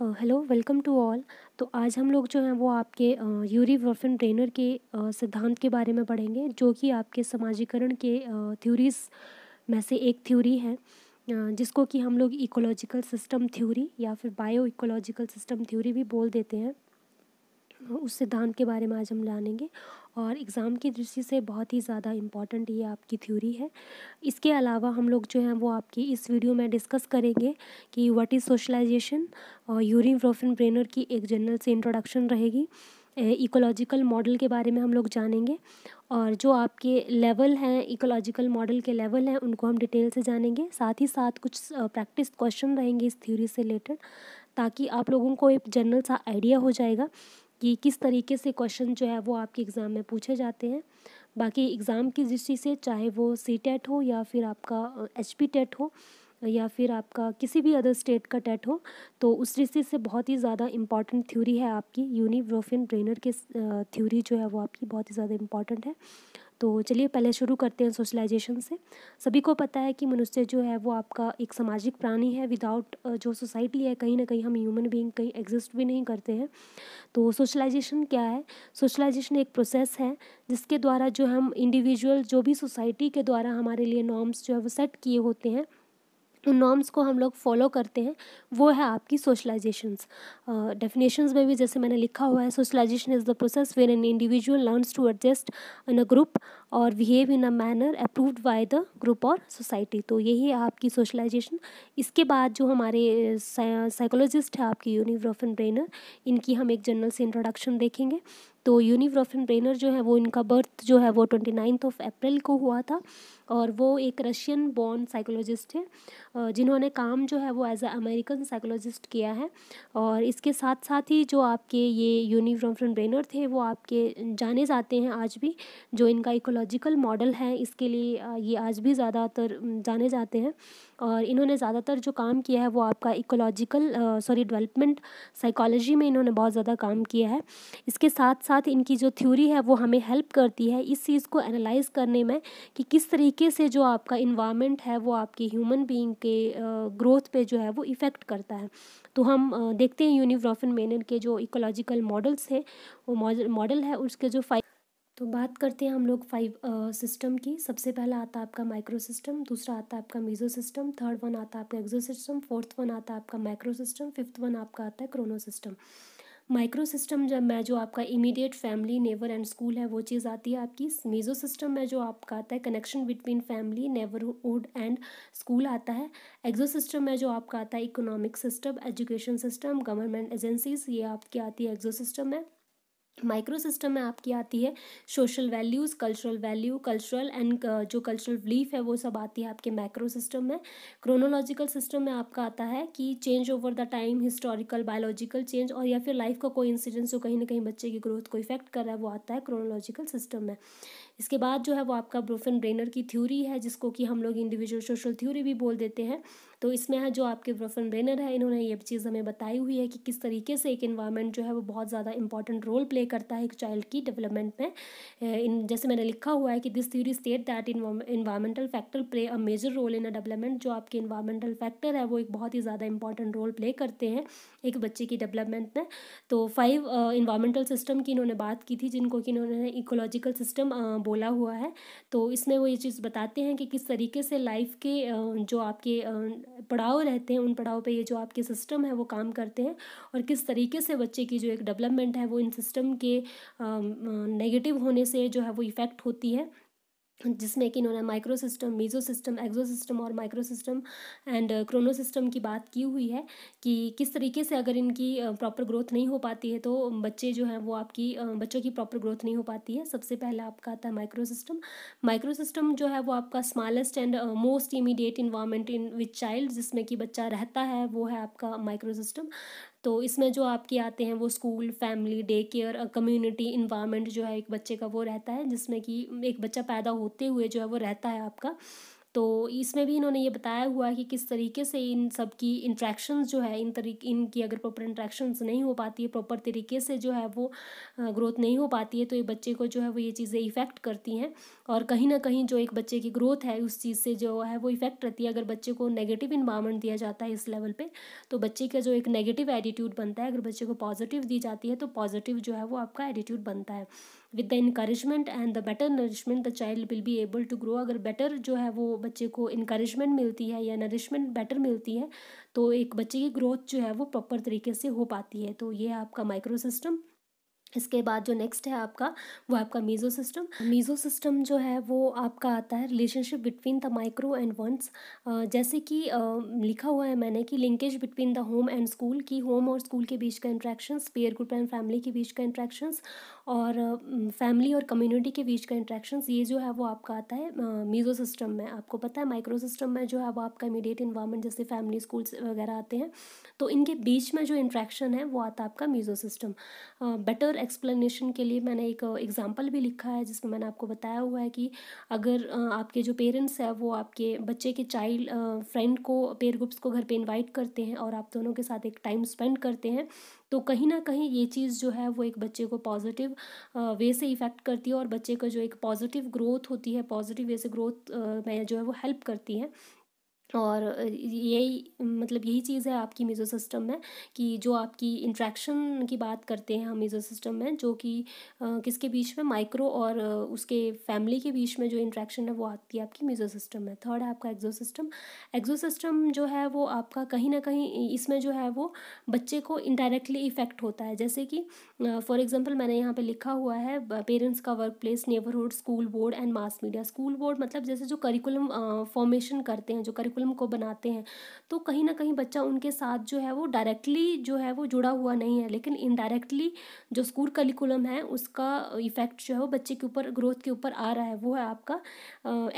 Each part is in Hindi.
हेलो वेलकम टू ऑल तो आज हम लोग जो हैं वो आपके यूरी वर्फिन ट्रेनर के सिद्धांत के बारे में पढ़ेंगे जो कि आपके समाजीकरण के थ्योरीज में से एक थ्योरी है जिसको कि हम लोग इकोलॉजिकल सिस्टम थ्योरी या फिर बायो इकोलॉजिकल सिस्टम थ्योरी भी बोल देते हैं उस सिद्धांत के बारे में आज हम जानेंगे और एग्ज़ाम की दृष्टि से बहुत ही ज़्यादा इम्पॉर्टेंट ये आपकी थ्योरी है इसके अलावा हम लोग जो हैं वो आपकी इस वीडियो में डिस्कस करेंगे कि व्हाट इज़ सोशलाइजेशन और यूरिन प्रोफिन ब्रेनर की एक जनरल से इंट्रोडक्शन रहेगी इकोलॉजिकल मॉडल के बारे में हम लोग जानेंगे और जो आपके लेवल हैं इकोलॉजिकल मॉडल के लेवल हैं उनको हम डिटेल से जानेंगे साथ ही साथ कुछ प्रैक्टिस क्वेश्चन रहेंगे इस थ्योरी से रिलेटेड ताकि आप लोगों को एक जनरल सा आइडिया हो जाएगा कि किस तरीके से क्वेश्चन जो है वो आपके एग्ज़ाम में पूछे जाते हैं बाकी एग्ज़ाम की दृष्टि से चाहे वो सी टेट e हो या फिर आपका एच पी टेट हो या फिर आपका किसी भी अदर स्टेट का टेट e हो तो उस दृष्टि से बहुत ही ज़्यादा इंपॉर्टेंट थ्योरी है आपकी यूनिव्रोफिन ब्रेनर के थ्योरी जो है वो आपकी बहुत ही ज़्यादा इंपॉर्टेंट है तो चलिए पहले शुरू करते हैं सोशलाइजेशन से सभी को पता है कि मनुष्य जो है वो आपका एक सामाजिक प्राणी है विदाउट जो सोसाइटी है कहीं ना कहीं हम ह्यूमन बींग कहीं एग्जिस्ट भी नहीं करते हैं तो सोशलाइजेशन क्या है सोशलाइजेशन एक प्रोसेस है जिसके द्वारा जो हम इंडिविजुअल जो भी सोसाइटी के द्वारा हमारे लिए नॉर्म्स जो है वो सेट किए होते हैं नॉर्म्स को हम लोग फॉलो करते हैं वो है आपकी सोशलाइजेशंस डेफिनेशंस में भी जैसे मैंने लिखा हुआ है socialization is the process when an individual learns to adjust in a group और behave in a manner approved by the group और सोसाइटी तो यही है आपकी सोशलाइजेशन इसके बाद जो हमारे साइकोलॉजिस्ट है आपकी यूनिव्रोफिन ब्रेनर इनकी हम एक जर्नल से इंट्रोडक्शन देखेंगे तो यूनिव्रोफिन ब्रेनर जो है वो इनका बर्थ जो है वो ट्वेंटी नाइन्थ ऑफ अप्रैल को हुआ था और वो एक रशियन बॉर्न साइकोलॉजिस्ट है जिन्होंने काम जो है वो एज अ अमेरिकन साइकोलॉजिस्ट किया है और इसके साथ साथ ही जो आपके ये यूनिफ्रॉम ब्रेनर थे वो आपके जाने जाते हैं आज भी जो इनका इकोलॉजिकल मॉडल है इसके लिए ये आज भी ज़्यादातर जाने जाते हैं और इन्होंने ज़्यादातर जो काम किया है वो आपका इकोलॉजिकल सॉरी डेवलपमेंट साइकोलॉजी में इन्होंने बहुत ज़्यादा काम किया है इसके साथ साथ इनकी जो थ्योरी है वो हमें हेल्प करती है इस चीज़ को एनालाइज करने में कि किस तरीके तरीके से जो आपका इन्वामेंट है वो आपकी ह्यूमन बीइंग के ग्रोथ पे जो है वो इफ़ेक्ट करता है तो हम देखते हैं यूनिव्रॉफिन मेनन के जो इकोलॉजिकल मॉडल्स हैं वो मॉडल है उसके जो फाइव तो बात करते हैं हम लोग फाइव सिस्टम की सबसे पहला आता है आपका माइक्रो सिस्टम दूसरा आता है आपका मीजो सिस्टम थर्ड वन आता है आपका एक्जो सिस्टम फोर्थ वन आता है आपका माइक्रो सिस्टम फिफ्थ वन आपका आता है क्रोनो सिस्टम माइक्रो सिस्टम जब मैं जो आपका immediate family neighbour and school है वो चीज़ आती है आपकी मेजो सिस्टम में जो आपका आता है connection between family neighbourhood and school आता है एग्जो सिस्टम में जो आपका आता है economic system education system government agencies ये आपकी आती है एग्जो सिस्टम में माइक्रो सिस्टम में आपकी आती है social values cultural value cultural and जो कल्चरल बिलीफ है वो सब आती है आपके माइक्रो सिस्टम में क्रोनोलॉजिकल सिस्टम में आपका आता है कि change over the time historical biological change और या फिर लाइफ का कोई इंसिडेंस जो कहीं ना कहीं बच्चे की ग्रोथ को इफेक्ट कर रहा है वो आता है क्रोनोलॉजिकल सिस्टम में इसके बाद जो है वो आपका ब्रोफिन ब्रेनर की थ्योरी है जिसको कि हम लोग इंडिविजुअल सोशल थ्योरी भी बोल देते हैं तो इसमें है जो आपके ब्रोफिन ब्रेनर है इन्होंने ये चीज़ हमें बताई हुई है कि किस तरीके से एक इन्वायरमेंट जो है वो बहुत ज़्यादा इंपॉर्टेंट रोल प्ले करता है एक चाइल्ड की डेवलपमेंट में इन जैसे मैंने लिखा हुआ है कि this theory state that environmental factor play a major role in a development जो आपके इन्वायरमेंटल फैक्टर है वो एक बहुत ही ज़्यादा इंपॉर्टेंट रोल प्ले करते हैं एक बच्चे की डेवलपमेंट में तो फाइव इन्वायरमेंटल सिस्टम की इन्होंने बात की थी जिनको कि इन्होंने इकोलॉजिकल सिस्टम बोला हुआ है तो इसमें वो ये चीज़ बताते हैं कि किस तरीके से लाइफ के जो आपके पड़ाव रहते हैं उन पड़ाव पे ये जो आपके सिस्टम है वो काम करते हैं और किस तरीके से बच्चे की जो एक डेवलपमेंट है वो इन सिस्टम के नेगेटिव होने से जो है वो इफ़ेक्ट होती है जिसमें कि इन्होंने microsystem mesosystem exosystem और microsystem and chronosystem की बात की हुई है कि किस तरीके से अगर इनकी प्रॉपर uh, ग्रोथ नहीं हो पाती है तो बच्चे जो हैं वो आपकी uh, बच्चों की प्रॉपर ग्रोथ नहीं हो पाती है सबसे पहले आपका आता है माइक्रो सिस्टम माइक्रो सिस्टम जो है वो आपका smallest and most immediate environment in which child जिसमें कि बच्चा रहता है वो है आपका माइक्रो सिस्टम तो इसमें जो आपके आते हैं वो school family day care community environment जो है एक बच्चे का वो रहता है जिसमें कि एक बच्चा पैदा होते हुए जो है वो रहता है आपका तो इसमें भी इन्होंने ये बताया हुआ है कि किस तरीके से इन सब की इंट्रैक्शन जो है इन तरीके इनकी अगर प्रॉपर इंट्रैक्शन नहीं हो पाती है प्रॉपर तरीके से जो है वो ग्रोथ नहीं हो पाती है तो ये बच्चे को जो है वो ये चीज़ें इफ़ेक्ट करती हैं और कहीं ना कहीं जो एक बच्चे की ग्रोथ है उस चीज़ से जो है वो इफ़ेक्ट रहती है अगर बच्चे को नेगेटिव इन्वायरमेंट दिया जाता है इस लेवल पर तो बच्चे का जो एक नेगेटिव एटीट्यूड बनता है अगर बच्चे को पॉजिटिव दी जाती है तो पॉजिटिव जो है वो आपका एटीट्यूड बनता है with the encouragement and the better nourishment the child will be able to grow अगर बेटर जो है वो बच्चे को इनक्रेजमेंट मिलती है या नरिशमेंट बेटर मिलती है तो एक बच्चे की ग्रोथ जो है वो प्रॉपर तरीके से हो पाती है तो ये आपका माइक्रो सिस्टम इसके बाद जो नेक्स्ट है आपका वो आपका मीज़ो सिस्टम मीज़ो सिस्टम जो है वो आपका आता है relationship between the micro and ones जैसे कि लिखा हुआ है मैंने कि linkage between the home and school की होम और स्कूल के बीच का interactions peer group and family के बीच का इंट्रैक्शंस और फैमिली और कम्युनिटी के बीच का इंट्रैक्शंस ये जो है वो आपका आता है मीज़ो सिस्टम में आपको पता है माइक्रो सिस्टम में जो है वो आपका इमीडिएट इन्वायरमेंट जैसे फैमिली स्कूल्स वगैरह आते हैं तो इनके बीच में जो इंट्रैक्शन है वो आता है आपका मीज़ो सिस्टम बेटर एक्सप्लेनेशन के लिए मैंने एक एग्ज़ाम्पल भी लिखा है जिसमें मैंने आपको बताया हुआ है कि अगर आपके जो पेरेंट्स हैं वो आपके बच्चे के चाइल्ड फ्रेंड को पेयर ग्रुप्स को घर पे इनवाइट करते हैं और आप दोनों के साथ एक टाइम स्पेंड करते हैं तो कहीं ना कहीं ये चीज़ जो है वो एक बच्चे को पॉजिटिव वे से इफ़ेक्ट करती है और बच्चे का जो एक पॉजिटिव ग्रोथ होती है पॉजिटिव वे से ग्रोथ में जो है वो हेल्प करती है और यही मतलब यही चीज़ है आपकी म्यूज़ो सिस्टम में कि जो आपकी इंट्रैक्शन की बात करते हैं हम म्यूज़ो सिस्टम में जो कि किसके बीच में माइक्रो और उसके फैमिली के बीच में जो इंट्रैक्शन है वो आती है आपकी म्यूज़ो सिस्टम में थर्ड है आपका एक्जो सिस्टम एक्जो सिस्टम जो है वो आपका कहीं ना कहीं इसमें जो है वो बच्चे को इनडायरेक्टली इफ़ेक्ट होता है जैसे कि फॉर एग्जाम्पल मैंने यहाँ पर लिखा हुआ है पेरेंट्स का work place neighbourhood school board and mass media school board मतलब जैसे जो करिकुलम फॉर्मेशन करते हैं जो करिकुलम फिल्म को बनाते हैं तो कहीं ना कहीं बच्चा उनके साथ जो है वो डायरेक्टली जो है वो जुड़ा हुआ नहीं है लेकिन इनडायरेक्टली जो स्कूल करिकुलम है उसका इफ़ेक्ट जो है वो बच्चे के ऊपर ग्रोथ के ऊपर आ रहा है वो है आपका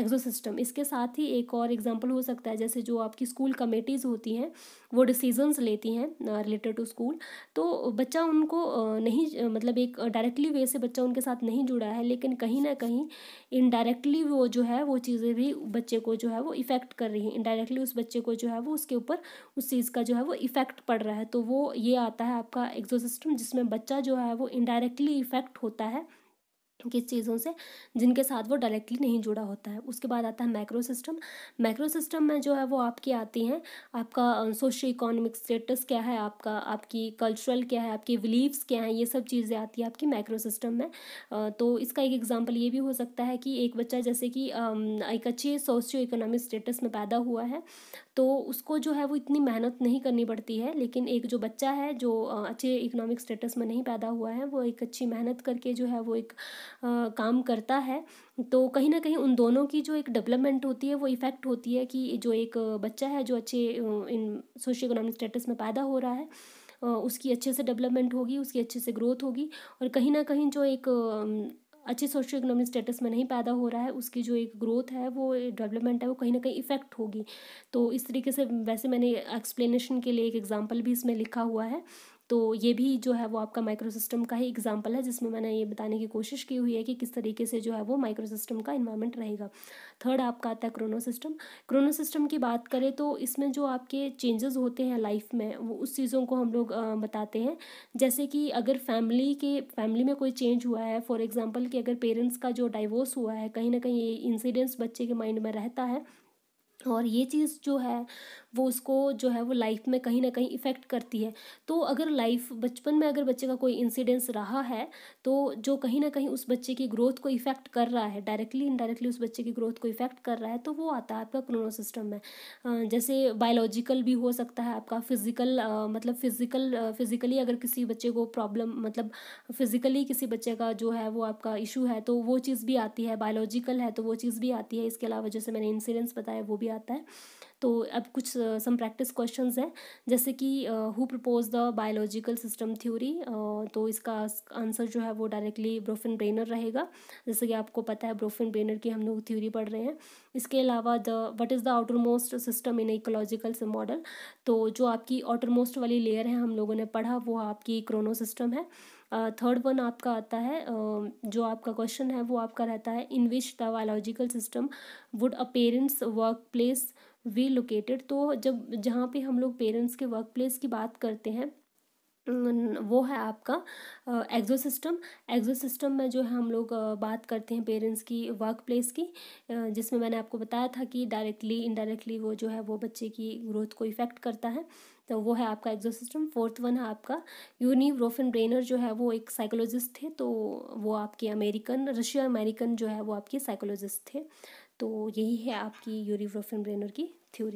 एग्जो सिस्टम इसके साथ ही एक और एग्जाम्पल हो सकता है जैसे जो आपकी स्कूल कमेटीज़ होती हैं वो डिसीजंस लेती हैं रिलेटेड टू स्कूल तो बच्चा उनको नहीं मतलब एक डायरेक्टली वे से बच्चा उनके साथ नहीं जुड़ा है लेकिन कहीं ना कहीं इनडायरेक्टली वो जो है वो चीज़ें भी बच्चे को जो है वो इफ़ेक्ट कर रही हैं डायरेक्टली उस बच्चे को जो है वो उसके ऊपर उस चीज़ का जो है वो इफ़ेक्ट पड़ रहा है तो वो ये आता है आपका एग्जोसिस्टम जिसमें बच्चा जो है वो इनडायरेक्टली इफ़ेक्ट होता है किस चीज़ों से जिनके साथ वो डायरेक्टली नहीं जुड़ा होता है उसके बाद आता है मैक्रो सिस्टम मैक्रो सिस्टम में जो है वो आपकी आती हैं आपका सोशो इकोनॉमिक स्टेटस क्या है आपका आपकी कल्चरल क्या है आपकी बिलीव्स क्या हैं ये सब चीज़ें आती हैं आपकी मैक्रो सिस्टम में तो इसका एक एग्जाम्पल ये भी हो सकता है कि एक बच्चा जैसे कि एक अच्छे सोशो इकोनॉमिक स्टेटस में पैदा हुआ है तो उसको जो है वो इतनी मेहनत नहीं करनी पड़ती है लेकिन एक जो बच्चा है जो अच्छे इकोनॉमिक स्टेटस में नहीं पैदा हुआ है वो एक अच्छी मेहनत करके जो है वो एक आ, काम करता है तो कहीं ना कहीं उन दोनों की जो एक डेवलपमेंट होती है वो इफ़ेक्ट होती है कि जो एक बच्चा है जो अच्छे इन सोशो इकोनॉमिक स्टेटस में पैदा हो रहा है उसकी अच्छे से डेवलपमेंट होगी उसकी अच्छे से ग्रोथ होगी और कहीं ना कहीं जो एक अच्छे सोशो इकोनॉमिक स्टेटस में नहीं पैदा हो रहा है उसकी जो एक ग्रोथ है वो डेवलपमेंट है वो कहीं ना कहीं इफ़ेक्ट होगी तो इस तरीके से वैसे मैंने एक्सप्लेनेशन के लिए एक एग्जाम्पल भी इसमें लिखा हुआ है तो ये भी जो है वो आपका माइक्रो सिस्टम का ही एग्जाम्पल है जिसमें मैंने ये बताने की कोशिश की हुई है कि किस तरीके से जो है वो माइक्रो सिस्टम का इन्वायरमेंट रहेगा थर्ड आपका आता है क्रोनो सिस्टम क्रोनो सिस्टम की बात करें तो इसमें जो आपके चेंजेस होते हैं लाइफ में वो उस चीज़ों को हम लोग बताते हैं जैसे कि अगर फैमिली के फैमिली में कोई चेंज हुआ है फॉर एग्ज़ाम्पल कि अगर पेरेंट्स का जो डाइवोर्स हुआ है कहीं ना कहीं ये इंसिडेंट्स बच्चे के माइंड में रहता है और ये चीज़ जो है वो उसको जो है वो लाइफ में कहीं ना कहीं इफ़ेक्ट करती है तो अगर लाइफ बचपन में अगर बच्चे का कोई इंसिडेंस रहा है तो जो कहीं ना कहीं उस बच्चे की ग्रोथ को इफ़ेक्ट कर रहा है डायरेक्टली इनडायरेक्टली उस बच्चे की ग्रोथ को इफ़ेक्ट कर रहा है तो वो आता है आपका क्रोनो सिस्टम में जैसे बायोलॉजिकल भी हो सकता है आपका फिज़िकल मतलब फिज़िकल फिज़िकली अगर किसी बच्चे को प्रॉब्लम मतलब फिज़िकली किसी बच्चे का जो है वो आपका इशू है तो वो चीज़ भी आती है बायोलॉजिकल है तो वो चीज़ भी आती है इसके अलावा जैसे मैंने इंसिडेंस बताया वो भी आता है तो अब कुछ सम प्रैक्टिस क्वेश्चन हैं जैसे कि who propose the biological system theory तो इसका आंसर जो है वो डायरेक्टली ब्रोफिन ब्रेनर रहेगा जैसे कि आपको पता है ब्रोफिन ब्रेनर की हम लोग थ्योरी पढ़ रहे हैं इसके अलावा the what is the outermost system in ecological से मॉडल तो जो आपकी आउटर मोस्ट वाली लेयर है हम लोगों ने पढ़ा वो आपकी क्रोनो सिस्टम है थर्ड वन आपका आता है जो आपका क्वेश्चन है वो आपका रहता है in which the biological system would a parents work place we located तो जब जहाँ पे हम लोग पेरेंट्स के वर्क प्लेस की बात करते हैं वो है आपका एग्जो सिस्टम एग्जो सिस्टम में जो है हम लोग बात करते हैं पेरेंट्स की वर्क प्लेस की जिसमें मैंने आपको बताया था कि डायरेक्टली इनडायरेक्टली वो जो है वो बच्चे की ग्रोथ को इफ़ेक्ट करता है तो वो है आपका एग्जो सिस्टम फोर्थ वन है आपका यूनिव्रोफिन ब्रेनर जो है वो एक साइकोलॉजिस्ट थे तो वो आपके अमेरिकन रशिया अमेरिकन जो है वो आपके साइकोलॉजिस्ट थे तो यही है आपकी यूनिव ब्रेनर की